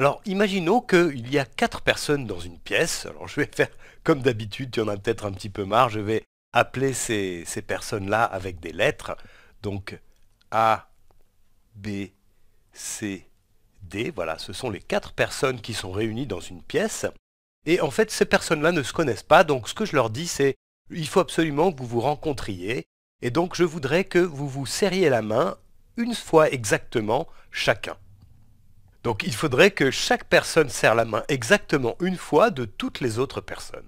Alors, imaginons qu'il y a quatre personnes dans une pièce. Alors, je vais faire comme d'habitude, tu en as peut-être un petit peu marre. Je vais appeler ces, ces personnes-là avec des lettres. Donc, A, B, C, D. Voilà, ce sont les quatre personnes qui sont réunies dans une pièce. Et en fait, ces personnes-là ne se connaissent pas. Donc, ce que je leur dis, c'est il faut absolument que vous vous rencontriez. Et donc, je voudrais que vous vous serriez la main une fois exactement chacun. Donc il faudrait que chaque personne serre la main exactement une fois de toutes les autres personnes.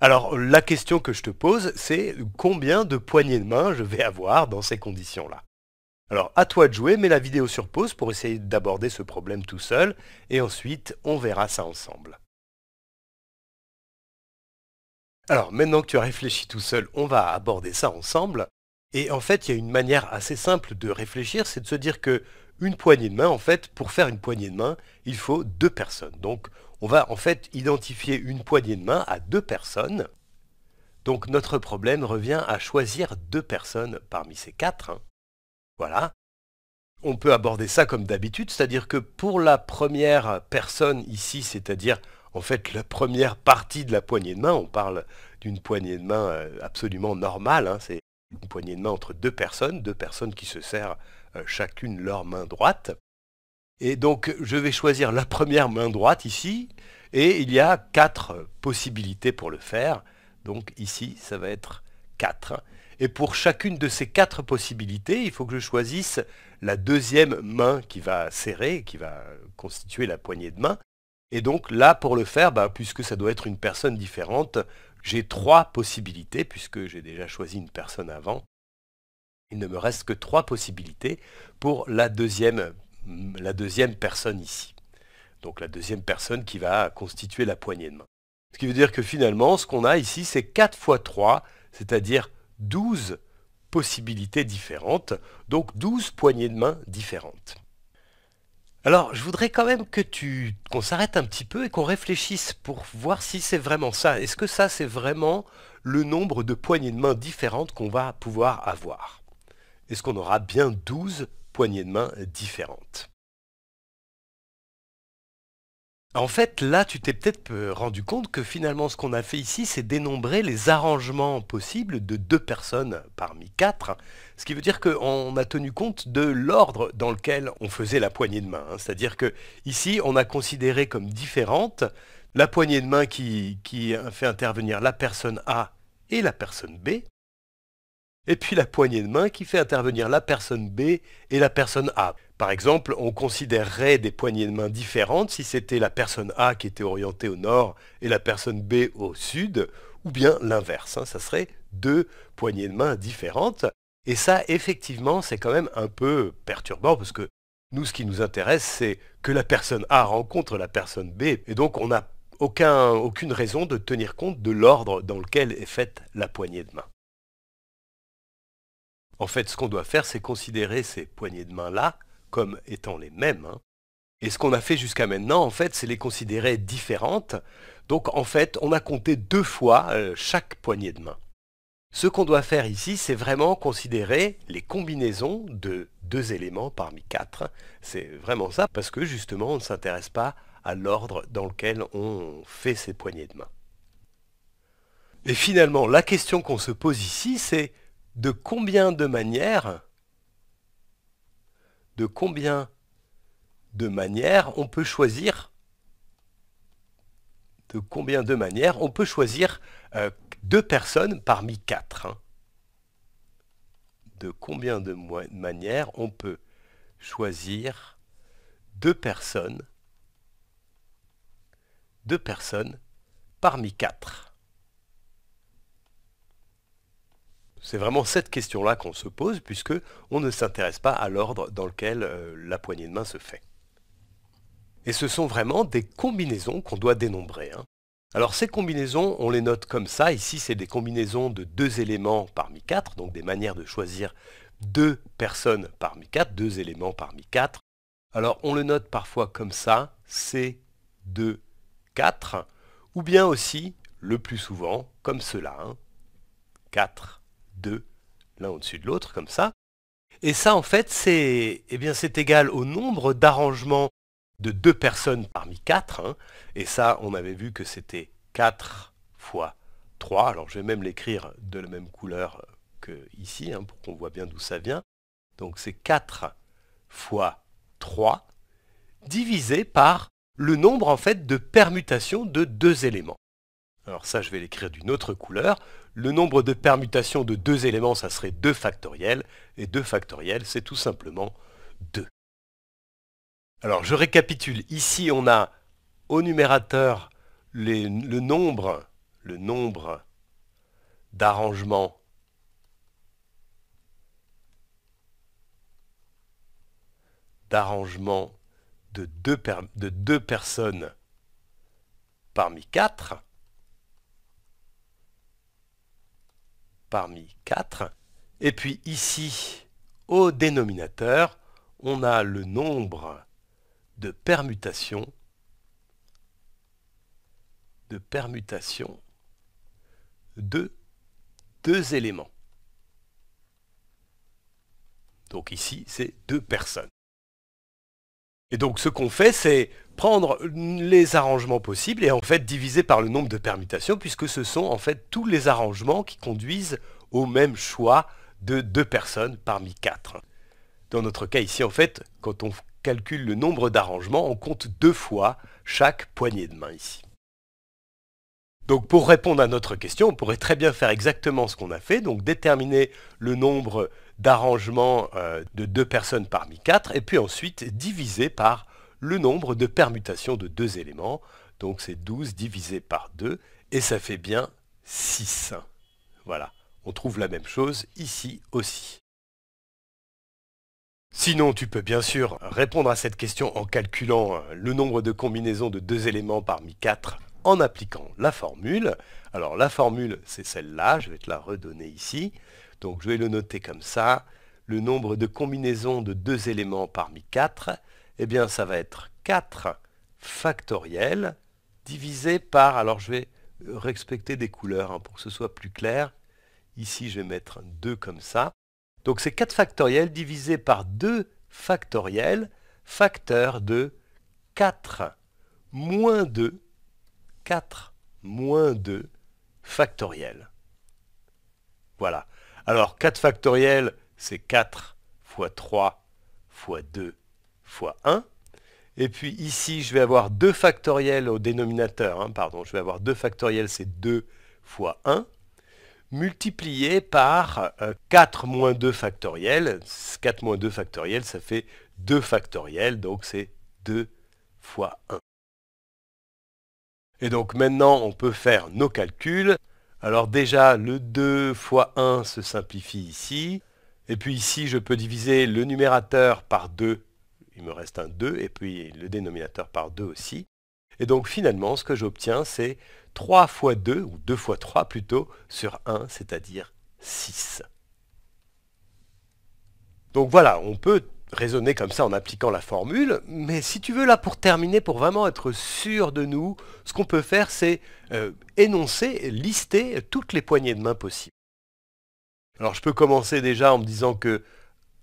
Alors la question que je te pose, c'est combien de poignées de main je vais avoir dans ces conditions-là Alors à toi de jouer, mets la vidéo sur pause pour essayer d'aborder ce problème tout seul, et ensuite on verra ça ensemble. Alors maintenant que tu as réfléchi tout seul, on va aborder ça ensemble. Et en fait, il y a une manière assez simple de réfléchir, c'est de se dire que une poignée de main, en fait, pour faire une poignée de main, il faut deux personnes. Donc, on va en fait identifier une poignée de main à deux personnes. Donc, notre problème revient à choisir deux personnes parmi ces quatre. Hein. Voilà. On peut aborder ça comme d'habitude, c'est-à-dire que pour la première personne ici, c'est-à-dire en fait la première partie de la poignée de main, on parle d'une poignée de main euh, absolument normale, hein, c'est une poignée de main entre deux personnes, deux personnes qui se serrent euh, chacune leur main droite. Et donc je vais choisir la première main droite ici, et il y a quatre possibilités pour le faire. Donc ici, ça va être quatre. Et pour chacune de ces quatre possibilités, il faut que je choisisse la deuxième main qui va serrer, qui va constituer la poignée de main. Et donc là, pour le faire, bah, puisque ça doit être une personne différente, j'ai trois possibilités, puisque j'ai déjà choisi une personne avant. Il ne me reste que trois possibilités pour la deuxième, la deuxième personne ici. Donc la deuxième personne qui va constituer la poignée de main. Ce qui veut dire que finalement, ce qu'on a ici, c'est 4 fois 3, c'est-à-dire 12 possibilités différentes, donc 12 poignées de main différentes. Alors, je voudrais quand même que tu qu'on s'arrête un petit peu et qu'on réfléchisse pour voir si c'est vraiment ça. Est-ce que ça, c'est vraiment le nombre de poignées de main différentes qu'on va pouvoir avoir Est-ce qu'on aura bien 12 poignées de main différentes en fait, là, tu t'es peut-être euh, rendu compte que finalement, ce qu'on a fait ici, c'est dénombrer les arrangements possibles de deux personnes parmi quatre, hein. ce qui veut dire qu'on a tenu compte de l'ordre dans lequel on faisait la poignée de main. Hein. C'est-à-dire que ici, on a considéré comme différentes la poignée de main qui fait intervenir la personne A et la personne B, et puis la poignée de main qui fait intervenir la personne B et la personne A. Par exemple, on considérerait des poignées de main différentes si c'était la personne A qui était orientée au nord et la personne B au sud, ou bien l'inverse. Hein. ça serait deux poignées de main différentes. Et ça, effectivement, c'est quand même un peu perturbant parce que nous, ce qui nous intéresse, c'est que la personne A rencontre la personne B. Et donc, on n'a aucune raison de tenir compte de l'ordre dans lequel est faite la poignée de main. En fait, ce qu'on doit faire, c'est considérer ces poignées de main-là comme étant les mêmes. Hein. Et ce qu'on a fait jusqu'à maintenant, en fait, c'est les considérer différentes. Donc, en fait, on a compté deux fois euh, chaque poignée de main. Ce qu'on doit faire ici, c'est vraiment considérer les combinaisons de deux éléments parmi quatre. C'est vraiment ça, parce que justement, on ne s'intéresse pas à l'ordre dans lequel on fait ces poignées de main. Et finalement, la question qu'on se pose ici, c'est de combien de manières de combien de manières on peut choisir de combien de manières on peut choisir euh, deux personnes parmi quatre. Hein. De combien de manières on peut choisir deux personnes, deux personnes parmi quatre. C'est vraiment cette question-là qu'on se pose, puisque on ne s'intéresse pas à l'ordre dans lequel euh, la poignée de main se fait. Et ce sont vraiment des combinaisons qu'on doit dénombrer. Hein. Alors ces combinaisons, on les note comme ça. Ici, c'est des combinaisons de deux éléments parmi quatre, donc des manières de choisir deux personnes parmi quatre, deux éléments parmi quatre. Alors on le note parfois comme ça, C2, 4, ou bien aussi, le plus souvent, comme cela, hein, 4, deux l'un au-dessus de l'autre, comme ça. Et ça, en fait, c'est eh bien, c'est égal au nombre d'arrangements de deux personnes parmi quatre. Hein. Et ça, on avait vu que c'était 4 fois 3. Alors, je vais même l'écrire de la même couleur que ici, hein, pour qu'on voit bien d'où ça vient. Donc, c'est 4 fois 3 divisé par le nombre, en fait, de permutations de deux éléments. Alors ça, je vais l'écrire d'une autre couleur. Le nombre de permutations de deux éléments, ça serait 2 factoriel. Et 2 factoriel, c'est tout simplement 2. Alors je récapitule. Ici, on a au numérateur le nombre, le nombre d'arrangements d'arrangements de, de deux personnes parmi quatre. parmi 4. Et puis ici, au dénominateur, on a le nombre de permutations de permutations de deux éléments. Donc ici, c'est deux personnes. Et donc ce qu'on fait, c'est prendre les arrangements possibles et en fait diviser par le nombre de permutations, puisque ce sont en fait tous les arrangements qui conduisent au même choix de deux personnes parmi quatre. Dans notre cas ici, en fait, quand on calcule le nombre d'arrangements, on compte deux fois chaque poignée de main ici. Donc pour répondre à notre question, on pourrait très bien faire exactement ce qu'on a fait, donc déterminer le nombre d'arrangement euh, de deux personnes parmi quatre, et puis ensuite divisé par le nombre de permutations de deux éléments. Donc c'est 12 divisé par 2, et ça fait bien 6. Voilà, on trouve la même chose ici aussi. Sinon, tu peux bien sûr répondre à cette question en calculant euh, le nombre de combinaisons de deux éléments parmi quatre en appliquant la formule. Alors la formule, c'est celle-là, je vais te la redonner ici. Donc je vais le noter comme ça. Le nombre de combinaisons de deux éléments parmi 4, eh bien ça va être 4 factoriel divisé par, alors je vais respecter des couleurs hein, pour que ce soit plus clair. Ici je vais mettre 2 comme ça. Donc c'est 4 factoriel divisé par 2 factoriel, facteur de 4 moins 2 4 moins 2 factoriel. Voilà. Alors 4 factoriel, c'est 4 fois 3 fois 2 fois 1. Et puis ici, je vais avoir 2 factoriel au dénominateur. Hein, pardon, je vais avoir 2 factoriel, c'est 2 fois 1 multiplié par 4 euh, moins 2 factoriel. 4 moins 2 factoriel, ça fait 2 factoriel, donc c'est 2 fois 1. Et donc maintenant, on peut faire nos calculs. Alors déjà, le 2 fois 1 se simplifie ici. Et puis ici, je peux diviser le numérateur par 2. Il me reste un 2 et puis le dénominateur par 2 aussi. Et donc finalement, ce que j'obtiens, c'est 3 fois 2, ou 2 fois 3 plutôt, sur 1, c'est-à-dire 6. Donc voilà, on peut raisonner comme ça en appliquant la formule, mais si tu veux là pour terminer, pour vraiment être sûr de nous, ce qu'on peut faire c'est euh, énoncer, lister toutes les poignées de main possibles. Alors je peux commencer déjà en me disant que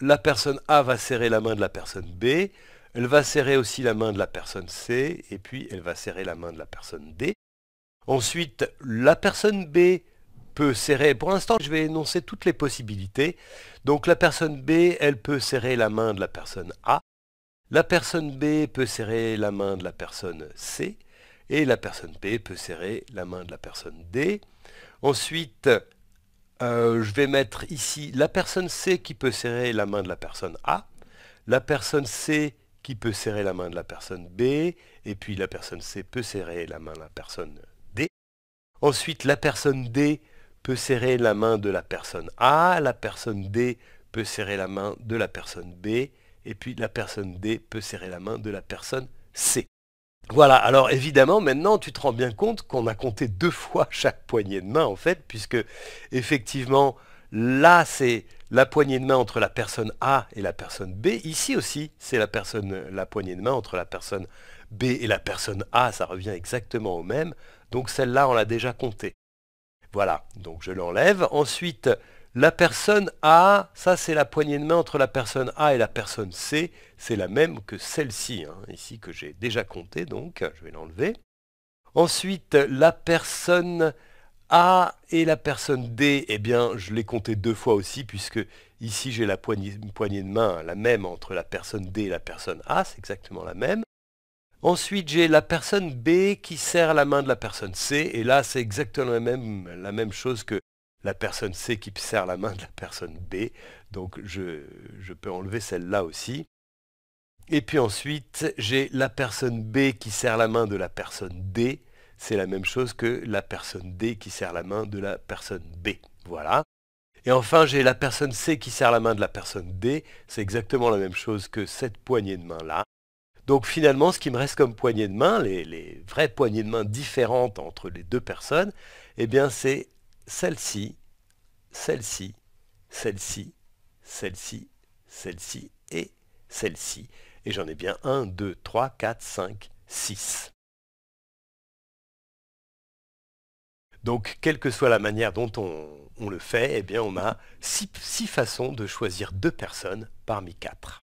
la personne A va serrer la main de la personne B, elle va serrer aussi la main de la personne C, et puis elle va serrer la main de la personne D. Ensuite, la personne B serrer. Pour l'instant, je vais énoncer toutes les possibilités. Donc la personne B, elle peut serrer la main de la personne A. La personne B peut serrer la main de la personne C. Et la personne B peut serrer la main de la personne D. Ensuite, je vais mettre ici la personne C qui peut serrer la main de la personne A. La personne C qui peut serrer la main de la personne B, et puis la personne C peut serrer la main de la personne D. Ensuite, la personne D peut serrer la main de la personne A, la personne D peut serrer la main de la personne B, et puis la personne D peut serrer la main de la personne C. Voilà, alors évidemment, maintenant, tu te rends bien compte qu'on a compté deux fois chaque poignée de main, en fait, puisque effectivement, là, c'est la poignée de main entre la personne A et la personne B. Ici aussi, c'est la, personne, la poignée de main entre la personne B et la personne A, ça revient exactement au même. Donc celle-là, on l'a déjà comptée. Voilà, donc je l'enlève. Ensuite, la personne A, ça c'est la poignée de main entre la personne A et la personne C, c'est la même que celle-ci, hein, ici que j'ai déjà compté, donc je vais l'enlever. Ensuite, la personne A et la personne D, eh bien je l'ai compté deux fois aussi, puisque ici j'ai la poignée de main, la même entre la personne D et la personne A, c'est exactement la même. Ensuite, j'ai la personne B qui serre la main de la personne C. Et là, c'est exactement la même, chose que la personne C qui serre la main de la personne B. Donc, je, je peux enlever celle-là aussi. Et puis ensuite, j'ai la personne B qui serre la main de la personne D. C'est la même chose que la personne D qui serre la main de la personne B. Voilà. Et enfin, j'ai la personne C qui serre la main de la personne D. C'est exactement la même chose que cette poignée de main-là. Donc finalement, ce qui me reste comme poignée de main, les, vraies poignées de main différentes entre les deux personnes, eh bien c'est celle-ci, celle-ci, celle-ci, celle-ci, celle-ci et celle-ci. Et j'en ai bien 1, 2, 3, 4, 5, 6. Donc, quelle que soit la manière dont on, le fait, eh on a 6 six façons de choisir deux personnes parmi quatre.